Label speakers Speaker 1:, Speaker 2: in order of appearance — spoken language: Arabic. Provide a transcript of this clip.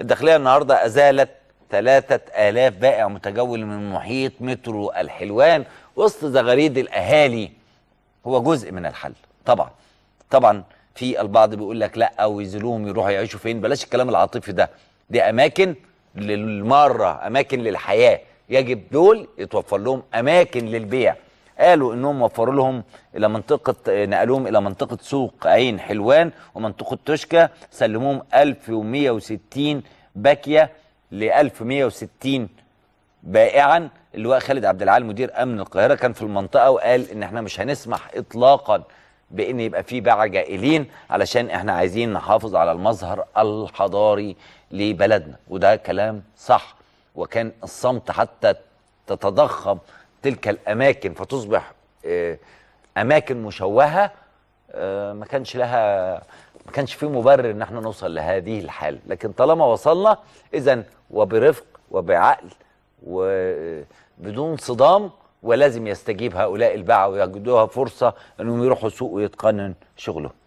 Speaker 1: الداخلية النهاردة أزالت 3000 بائع متجول من محيط مترو الحلوان وسط زغاريد الأهالي هو جزء من الحل طبعا طبعا في البعض بيقول لك لا ويزلوهم يروحوا يعيشوا فين بلاش الكلام العاطفي ده دي أماكن للمرة أماكن للحياة يجب دول يتوفر لهم أماكن للبيع قالوا انهم وفروا لهم الى منطقه نقلوهم الى منطقه سوق عين حلوان ومنطقه توشكا سلموهم 1160 باكيه ل 1160 بائعا اللواء خالد عبد العال مدير امن القاهره كان في المنطقه وقال ان احنا مش هنسمح اطلاقا بان يبقى في باعه جائلين علشان احنا عايزين نحافظ على المظهر الحضاري لبلدنا وده كلام صح وكان الصمت حتى تتضخم تلك الاماكن فتصبح آه، اماكن مشوهه آه، ما كانش لها ما كانش في مبرر ان احنا نوصل لهذه الحال لكن طالما وصلنا اذا وبرفق وبعقل وبدون صدام ولازم يستجيب هؤلاء الباعة ويجدوها فرصة أنهم يروحوا سوق ويتقنن شغلهم